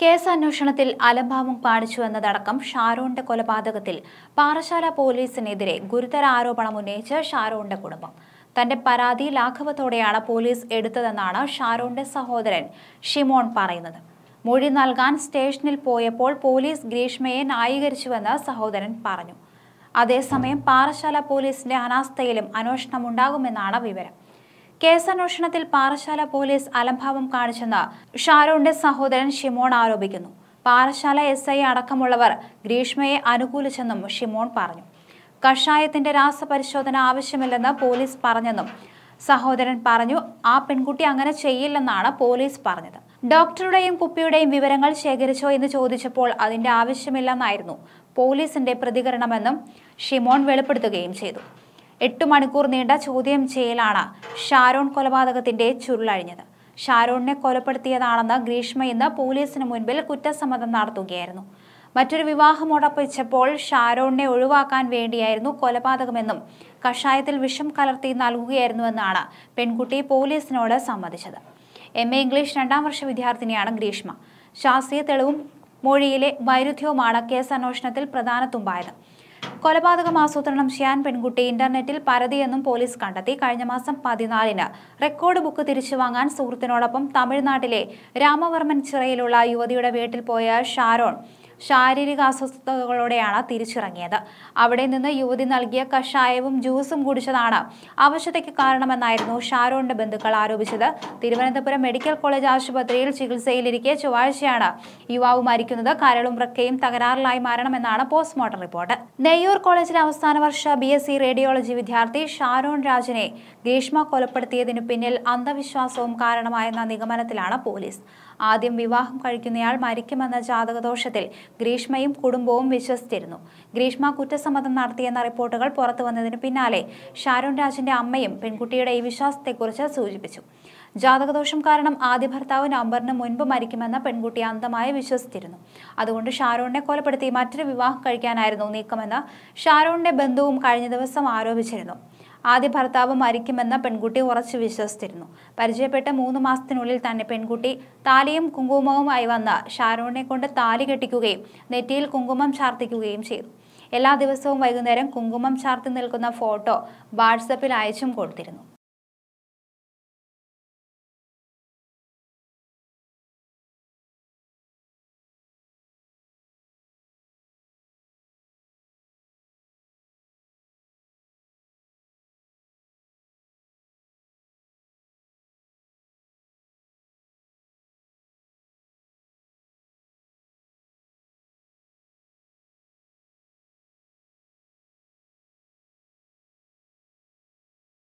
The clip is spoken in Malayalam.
കേസ് അന്വേഷണത്തിൽ അലംഭാവം പാടിച്ചു എന്നതടക്കം ഷാരോന്റെ കൊലപാതകത്തിൽ പാറശാല പോലീസിനെതിരെ ഗുരുതര ആരോപണം ഉന്നയിച്ച് ഷാരോന്റെ കുടുംബം തന്റെ പരാതി ലാഘവത്തോടെയാണ് പോലീസ് എടുത്തതെന്നാണ് ഷാരോന്റെ സഹോദരൻ ഷിമോൺ പറയുന്നത് മൊഴി നൽകാൻ സ്റ്റേഷനിൽ പോയപ്പോൾ പോലീസ് ഗ്രീഷ്മയെ ന്യായീകരിച്ചുവെന്ന് സഹോദരൻ പറഞ്ഞു അതേസമയം പാറശാല പോലീസിന്റെ അനാസ്ഥയിലും അന്വേഷണമുണ്ടാകുമെന്നാണ് വിവരം കേസന്വേഷണത്തിൽ പാറശാല പോലീസ് അലംഭാവം കാണിച്ചെന്ന് ഷാരൂണിന്റെ സഹോദരൻ ഷിമോൺ ആരോപിക്കുന്നു പാറശാല എസ് ഐ അടക്കമുള്ളവർ ഗ്രീഷ്മയെ അനുകൂലിച്ചെന്നും ഷിമോൺ പറഞ്ഞു കഷായത്തിന്റെ രാസപരിശോധന ആവശ്യമില്ലെന്ന് പോലീസ് പറഞ്ഞെന്നും സഹോദരൻ പറഞ്ഞു ആ പെൺകുട്ടി അങ്ങനെ ചെയ്യില്ലെന്നാണ് പോലീസ് പറഞ്ഞത് ഡോക്ടറുടെയും കുപ്പിയുടെയും വിവരങ്ങൾ ശേഖരിച്ചോ എന്ന് ചോദിച്ചപ്പോൾ അതിന്റെ ആവശ്യമില്ലെന്നായിരുന്നു പോലീസിന്റെ പ്രതികരണമെന്നും ഷിമോൺ വെളിപ്പെടുത്തുകയും ചെയ്തു എട്ട് മണിക്കൂർ നീണ്ട ചോദ്യം ചെയ്യലാണ് ഷാരോൺ കൊലപാതകത്തിന്റെ ചുരുളഴിഞ്ഞത് ഷാരോണിനെ കൊലപ്പെടുത്തിയതാണെന്ന് ഗ്രീഷ്മ ഇന്ന് പോലീസിന് മുൻപിൽ കുറ്റസമ്മതം നടത്തുകയായിരുന്നു മറ്റൊരു വിവാഹം ഷാരോണിനെ ഒഴിവാക്കാൻ വേണ്ടിയായിരുന്നു കൊലപാതകമെന്നും കഷായത്തിൽ വിഷം കലർത്തി നൽകുകയായിരുന്നുവെന്നാണ് പെൺകുട്ടി പോലീസിനോട് സമ്മതിച്ചത് എം എ ഇംഗ്ലീഷ് രണ്ടാം വർഷ വിദ്യാർത്ഥിനിയാണ് ഗ്രീഷ്മ ശാസ്ത്രീയ തെളിവും മൊഴിയിലെ വൈരുദ്ധ്യവുമാണ് കേസ് അന്വേഷണത്തിൽ പ്രധാന തുമ്പായത് കൊലപാതകം ആസൂത്രണം ചെയ്യാൻ പെൺകുട്ടി ഇന്റർനെറ്റിൽ പരതിയെന്നും പോലീസ് കണ്ടെത്തി കഴിഞ്ഞ മാസം പതിനാലിന് റെക്കോർഡ് ബുക്ക് തിരിച്ചു വാങ്ങാൻ സുഹൃത്തിനോടൊപ്പം തമിഴ്നാട്ടിലെ രാമവർമ്മൻ ചിറയിലുള്ള യുവതിയുടെ വീട്ടിൽ പോയ ഷാരോൺ ശാരീരിക അസ്വസ്ഥതകളോടെയാണ് തിരിച്ചിറങ്ങിയത് അവിടെ നിന്ന് യുവതി നൽകിയ കഷായവും ജ്യൂസും കുടിച്ചതാണ് അവശതയ്ക്ക് കാരണമെന്നായിരുന്നു ഷാരോണിന്റെ ബന്ധുക്കൾ ആരോപിച്ചത് തിരുവനന്തപുരം മെഡിക്കൽ കോളേജ് ആശുപത്രിയിൽ ചികിത്സയിലിരിക്കെ ചൊവ്വാഴ്ചയാണ് യുവാവ് മരിക്കുന്നത് കരളും വൃക്കയും തകരാറിലായി മാറണമെന്നാണ് പോസ്റ്റ്മോർട്ടം റിപ്പോർട്ട് നെയ്യൂർ തിരൂർ കോളേജിലെ അവസാന വർഷ ബി എസ് സി റേഡിയോളജി വിദ്യാർത്ഥി ഷാരോൺ രാജനെ ഗ്രീഷ്മ കൊലപ്പെടുത്തിയതിനു പിന്നിൽ അന്ധവിശ്വാസവും കാരണമായെന്ന നിഗമനത്തിലാണ് പോലീസ് ആദ്യം വിവാഹം കഴിക്കുന്നയാൾ മരിക്കുമെന്ന ജാതകദോഷത്തിൽ ഗ്രീഷ്മയും കുടുംബവും വിശ്വസിച്ചിരുന്നു ഗ്രീഷ്മ കുറ്റസമ്മതം നടത്തിയെന്ന റിപ്പോർട്ടുകൾ പുറത്തു വന്നതിന് പിന്നാലെ ഷാരോൺ രാജിന്റെ അമ്മയും പെൺകുട്ടിയുടെ ഈ വിശ്വാസത്തെക്കുറിച്ച് സൂചിപ്പിച്ചു ജാതകദോഷം കാരണം ആദ്യ ഭർത്താവ് നവംബറിന് മുൻപ് മരിക്കുമെന്ന പെൺകുട്ടി അന്ധമായി വിശ്വസിച്ചിരുന്നു അതുകൊണ്ട് ഷാരോണിനെ കൊലപ്പെടുത്തി മറ്റൊരു വിവാഹം കഴിക്കാനായിരുന്നു നീക്കമെന്ന് ഷാരോണിന്റെ ബന്ധുവും കഴിഞ്ഞ ദിവസം ആരോപിച്ചിരുന്നു ആദ്യ ഭർത്താവ് മരിക്കുമെന്ന പെൺകുട്ടി ഉറച്ചു വിശ്വസിച്ചിരുന്നു പരിചയപ്പെട്ട മൂന്ന് മാസത്തിനുള്ളിൽ തന്നെ പെൺകുട്ടി താലിയും കുങ്കുമവുമായി വന്ന ഷാരോണിനെ കൊണ്ട് താലി കെട്ടിക്കുകയും നെറ്റിയിൽ കുങ്കുമം ചാർത്തിക്കുകയും ചെയ്തു എല്ലാ ദിവസവും വൈകുന്നേരം കുങ്കുമം ചാർത്തി നിൽക്കുന്ന ഫോട്ടോ വാട്സപ്പിൽ അയച്ചും കൊടുത്തിരുന്നു